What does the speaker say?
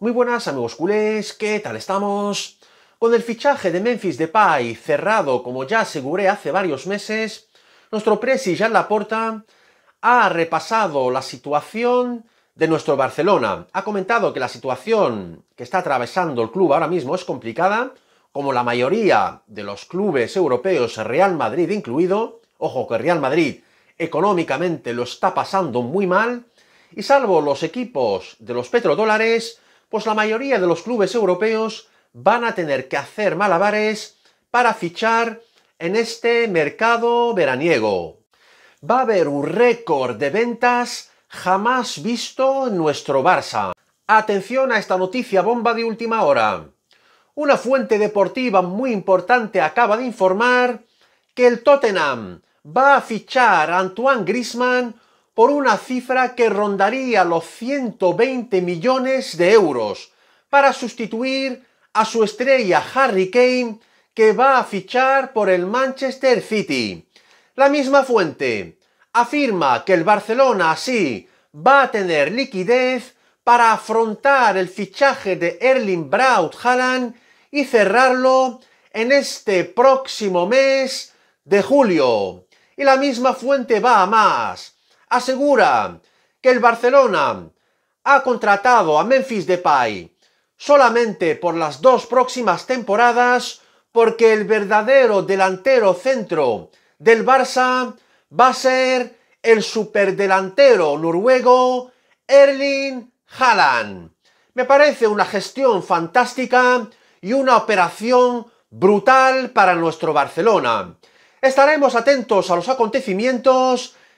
Muy buenas amigos culés, ¿qué tal estamos? Con el fichaje de Memphis Depay cerrado, como ya aseguré hace varios meses, nuestro presi Jean Laporta ha repasado la situación de nuestro Barcelona. Ha comentado que la situación que está atravesando el club ahora mismo es complicada, como la mayoría de los clubes europeos, Real Madrid incluido. Ojo que Real Madrid económicamente lo está pasando muy mal, y salvo los equipos de los petrodólares, pues la mayoría de los clubes europeos van a tener que hacer malabares para fichar en este mercado veraniego. Va a haber un récord de ventas jamás visto en nuestro Barça. Atención a esta noticia bomba de última hora. Una fuente deportiva muy importante acaba de informar que el Tottenham va a fichar a Antoine Griezmann por una cifra que rondaría los 120 millones de euros para sustituir a su estrella Harry Kane que va a fichar por el Manchester City. La misma fuente afirma que el Barcelona así va a tener liquidez para afrontar el fichaje de Erling Braut Haaland y cerrarlo en este próximo mes de julio. Y la misma fuente va a más asegura que el Barcelona ha contratado a Memphis Depay solamente por las dos próximas temporadas porque el verdadero delantero centro del Barça va a ser el superdelantero noruego Erling Haaland. Me parece una gestión fantástica y una operación brutal para nuestro Barcelona. Estaremos atentos a los acontecimientos